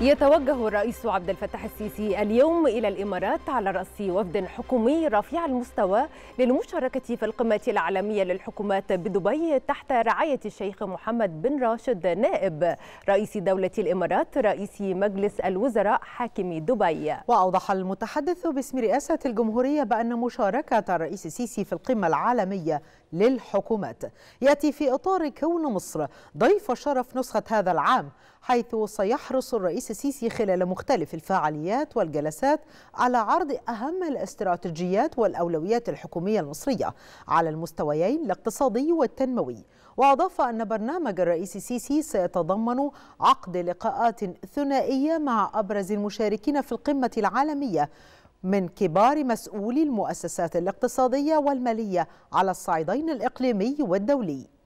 يتوجه الرئيس عبد الفتاح السيسي اليوم إلى الإمارات على رأس وفد حكومي رفيع المستوى للمشاركة في القمة العالمية للحكومات بدبي تحت رعاية الشيخ محمد بن راشد نائب رئيس دولة الإمارات رئيس مجلس الوزراء حاكم دبي وأوضح المتحدث باسم رئاسة الجمهورية بأن مشاركة الرئيس السيسي في القمة العالمية للحكومات يأتي في إطار كون مصر ضيف شرف نسخة هذا العام حيث سيحرص الرئيس السيسي خلال مختلف الفعاليات والجلسات على عرض أهم الاستراتيجيات والأولويات الحكومية المصرية على المستويين الاقتصادي والتنموي وأضاف أن برنامج الرئيس السيسي سيتضمن عقد لقاءات ثنائية مع أبرز المشاركين في القمة العالمية من كبار مسؤولي المؤسسات الاقتصادية والمالية على الصعيدين الإقليمي والدولي